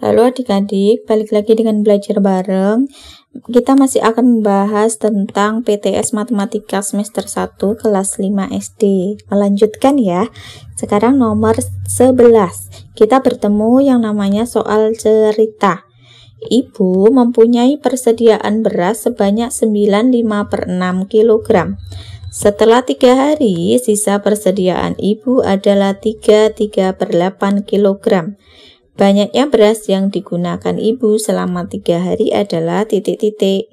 Lalu adik-adik, balik lagi dengan belajar bareng. Kita masih akan membahas tentang PTS Matematika semester 1 kelas 5 SD. Melanjutkan ya. Sekarang nomor 11. Kita bertemu yang namanya soal cerita. Ibu mempunyai persediaan beras sebanyak 95 per 6 kg. Setelah tiga hari, sisa persediaan ibu adalah 33 per 8 kilogram. Banyaknya beras yang digunakan ibu selama tiga hari adalah titik-titik.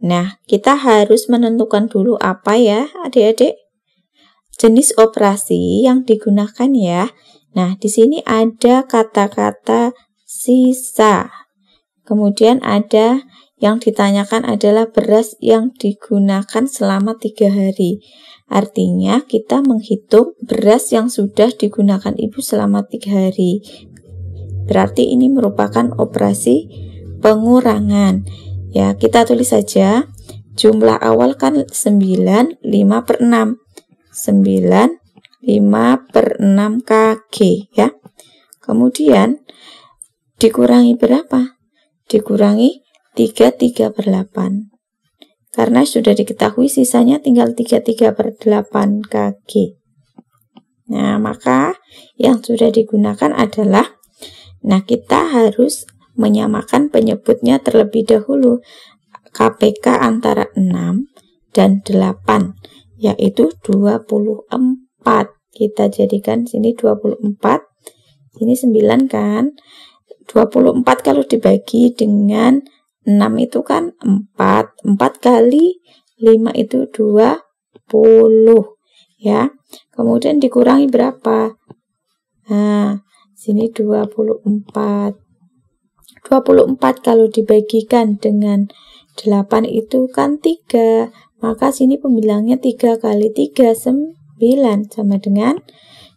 Nah, kita harus menentukan dulu apa ya adik-adik? Jenis operasi yang digunakan ya. Nah, di sini ada kata-kata sisa. Kemudian ada yang ditanyakan adalah beras yang digunakan selama tiga hari. Artinya kita menghitung beras yang sudah digunakan ibu selama tiga hari. Berarti ini merupakan operasi pengurangan. Ya, kita tulis saja jumlah awal kan 9 5 per 6 9 5 per 6 kg ya kemudian dikurangi berapa dikurangi 3 3 per 8 karena sudah diketahui sisanya tinggal 3 3 per 8 kg nah maka yang sudah digunakan adalah Nah, kita harus menyamakan penyebutnya terlebih dahulu. KPK antara 6 dan 8 yaitu 24. Kita jadikan sini 24, sini 9 kan. 24 kalau dibagi dengan 6 itu kan 4. 4 kali 5 itu 20 ya. Kemudian dikurangi berapa? Nah, Sini 24. 24 kalau dibagikan dengan 8 itu kan 3. Maka sini pembilangnya 3 kali 3, 9. Sama dengan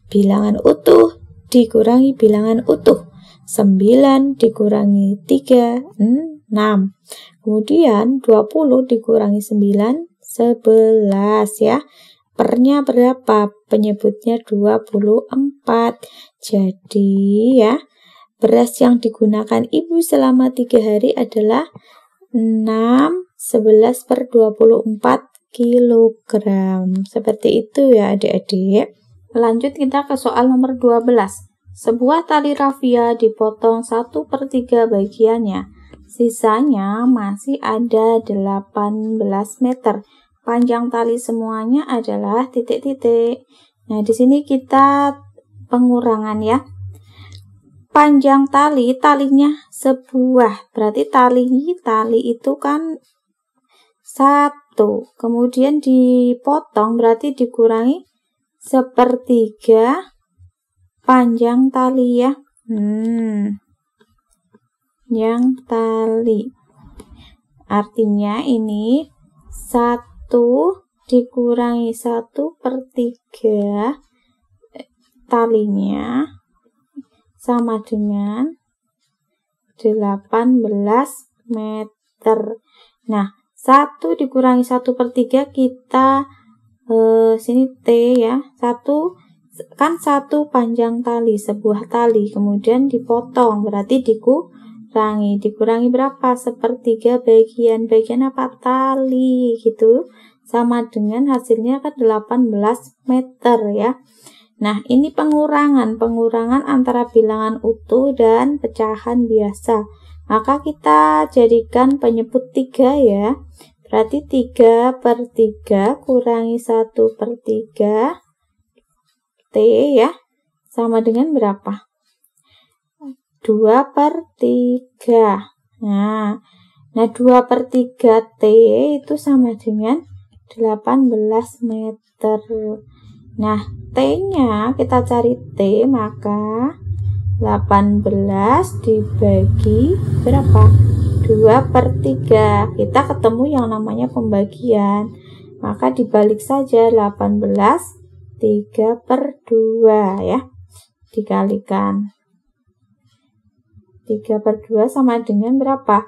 bilangan utuh dikurangi bilangan utuh. 9 dikurangi 3, 6. Kemudian 20 dikurangi 9, 11 ya pernya berapa? Penyebutnya 24. Jadi ya, beras yang digunakan ibu selama 3 hari adalah 6 11 per 24 kilogram. Seperti itu ya adik-adik. Lanjut kita ke soal nomor 12. Sebuah tali rafia dipotong 1 per 3 bagiannya. Sisanya masih ada 18 meter panjang tali semuanya adalah titik-titik. Nah, di sini kita pengurangan ya. Panjang tali, talinya sebuah. Berarti tali, tali itu kan satu. Kemudian dipotong berarti dikurangi sepertiga panjang tali ya. Hmm. Yang tali. Artinya ini satu 1 dikurangi 1 per 3 talinya sama dengan 18 meter. Nah, 1 dikurangi 1 per 3 kita eh, sini T ya. 1 kan satu panjang tali, sebuah tali. Kemudian dipotong, berarti dikurangi kurangi dikurangi berapa sepertiga bagian bagian apa tali gitu sama dengan hasilnya kan 18 meter ya nah ini pengurangan pengurangan antara bilangan utuh dan pecahan biasa maka kita jadikan penyebut 3 ya berarti 3 per 3 kurangi 1 per 3 T ya sama dengan berapa 2 per 3. Nah, nah 2 per 3 T itu sama dengan 18 meter. Nah, T-nya kita cari T, maka 18 dibagi berapa? 2 per 3. Kita ketemu yang namanya pembagian. Maka dibalik saja 18, 3 per 2 ya. Dikalikan. 3 per 2 sama dengan berapa?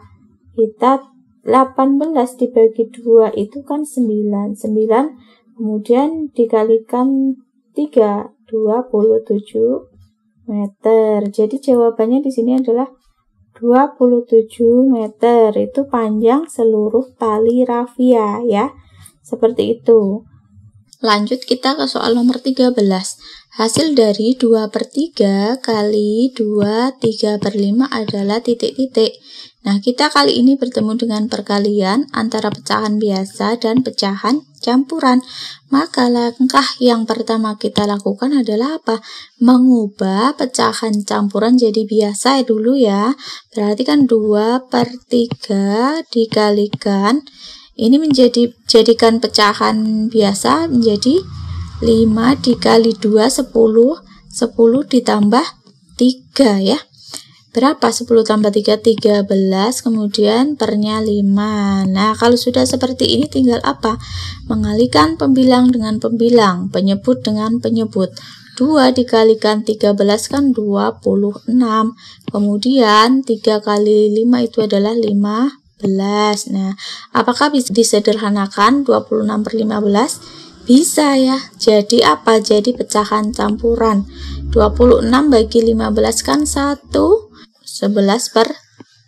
Kita 18 dibagi 2 itu kan 9. 9 kemudian dikalikan 3, 27 meter. Jadi jawabannya di sini adalah 27 meter. Itu panjang seluruh tali rafia ya. Seperti itu. Lanjut kita ke soal nomor 13. Hasil dari 2 per 3 kali 2, 3 per 5 adalah titik-titik. Nah, kita kali ini bertemu dengan perkalian antara pecahan biasa dan pecahan campuran. Maka langkah yang pertama kita lakukan adalah apa? Mengubah pecahan campuran jadi biasa dulu ya. Berarti kan 2 per 3 dikalikan ini menjadi jadikan pecahan biasa menjadi 5 dikali 2 10 10 ditambah 3 ya berapa 10 tambah 3 13 kemudian pernya 5 nah kalau sudah seperti ini tinggal apa mengalikan pembilang dengan pembilang penyebut dengan penyebut 2 dikalikan 13 kan 26 kemudian 3 kali 5 itu adalah 5 15. Nah, apakah bisa disederhanakan 26 per 15? Bisa ya. Jadi apa? Jadi pecahan campuran. 26 bagi 15 kan 1. 11 per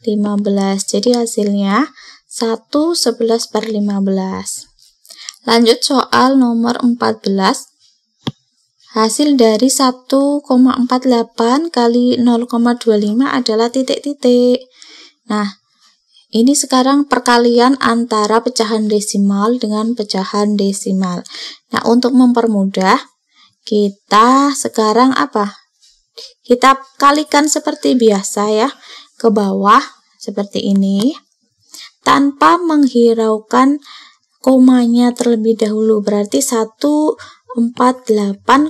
15. Jadi hasilnya 1 11 per 15. Lanjut soal nomor 14. Hasil dari 1,48 kali 0,25 adalah titik-titik. Nah, ini sekarang perkalian antara pecahan desimal dengan pecahan desimal. Nah, untuk mempermudah, kita sekarang apa? Kita kalikan seperti biasa ya, ke bawah seperti ini, tanpa menghiraukan komanya terlebih dahulu. Berarti 148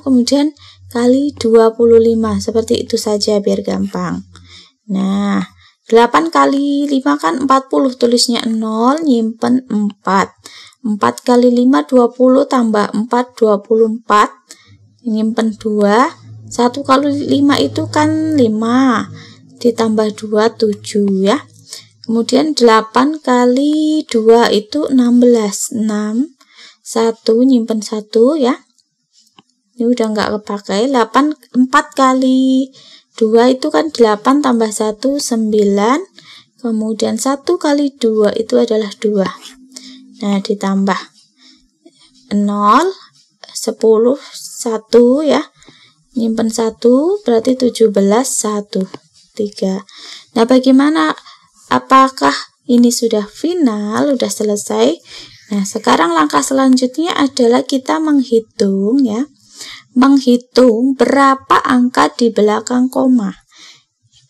kemudian kali 25, seperti itu saja biar gampang. Nah, 8 kali 5 kan 40, tulisnya 0, nyimpen 4. 4 kali 5, 20, tambah 4, 24, nyimpen 2. 1 kali 5 itu kan 5, ditambah 2, 7 ya. Kemudian 8 kali 2 itu 16, 6, 1, nyimpen 1 ya. Ini udah nggak kepakai, 8, 4 kali 2 itu kan 8 tambah 1, 9. Kemudian 1 kali 2 itu adalah 2. Nah, ditambah 0, 10, 1 ya. Nyimpen 1 berarti 17, 1, 3. Nah, bagaimana? Apakah ini sudah final, sudah selesai? Nah, sekarang langkah selanjutnya adalah kita menghitung ya menghitung berapa angka di belakang koma.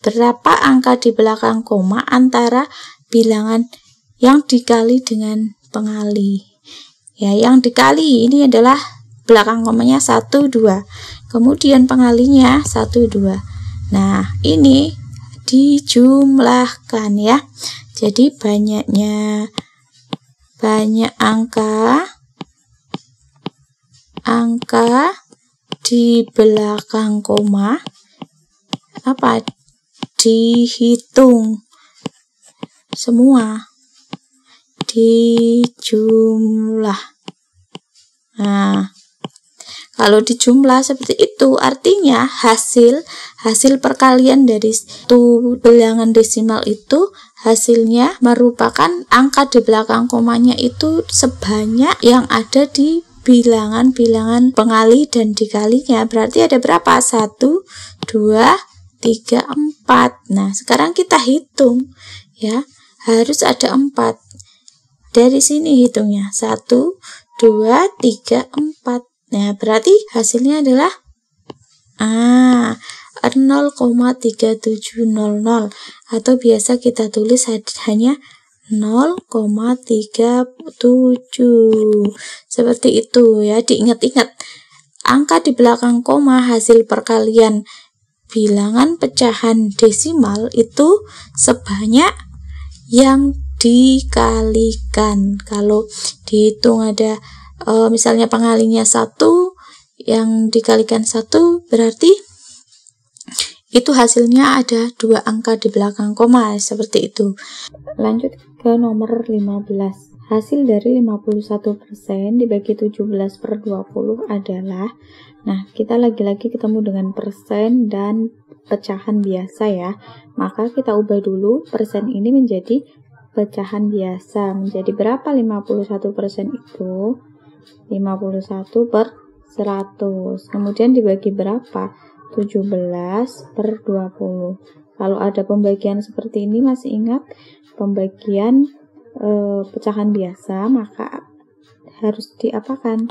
Berapa angka di belakang koma antara bilangan yang dikali dengan pengali. Ya, yang dikali ini adalah belakang komanya 1 2. Kemudian pengalinya 1 2. Nah, ini dijumlahkan ya. Jadi banyaknya banyak angka angka di belakang koma apa dihitung semua di jumlah nah kalau di jumlah seperti itu artinya hasil hasil perkalian dari satu bilangan desimal itu hasilnya merupakan angka di belakang komanya itu sebanyak yang ada di bilangan-bilangan pengali dan dikalinya berarti ada berapa? 1, 2, 3, 4 nah sekarang kita hitung ya harus ada 4 dari sini hitungnya 1, 2, 3, 4 nah berarti hasilnya adalah ah 0,3700 atau biasa kita tulis hanya 0,37 Seperti itu ya, diingat-ingat. Angka di belakang koma hasil perkalian bilangan pecahan desimal itu sebanyak yang dikalikan. Kalau dihitung ada e, misalnya pengalinya satu, yang dikalikan satu berarti itu hasilnya ada dua angka di belakang koma seperti itu. Lanjut ke nomor 15. Hasil dari 51% dibagi 17 per 20 adalah, nah kita lagi-lagi ketemu dengan persen dan pecahan biasa ya. Maka kita ubah dulu persen ini menjadi pecahan biasa. Menjadi berapa 51% itu? 51 per 100. Kemudian dibagi berapa? 17 per 20. Kalau ada pembagian seperti ini masih ingat? pembagian e, pecahan biasa maka harus diapakan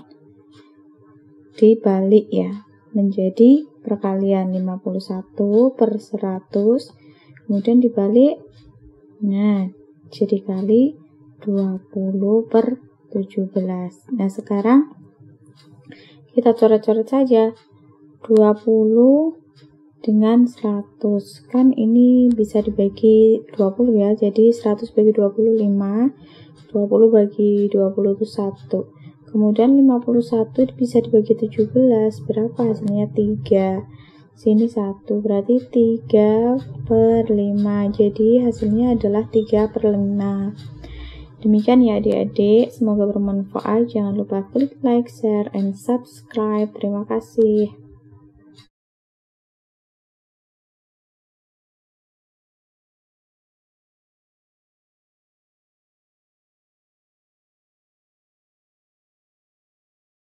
dibalik ya menjadi perkalian 51 per 100 kemudian dibalik nah jadi kali 20 per 17 nah sekarang kita coret-coret saja 20 dengan 100 kan ini bisa dibagi 20 ya jadi 100 bagi 25 20 bagi 20 itu 1 kemudian 51 bisa dibagi 17 berapa hasilnya 3 sini 1 berarti 3 per 5 jadi hasilnya adalah 3 per 5 demikian ya adik-adik semoga bermanfaat jangan lupa klik like, share, and subscribe terima kasih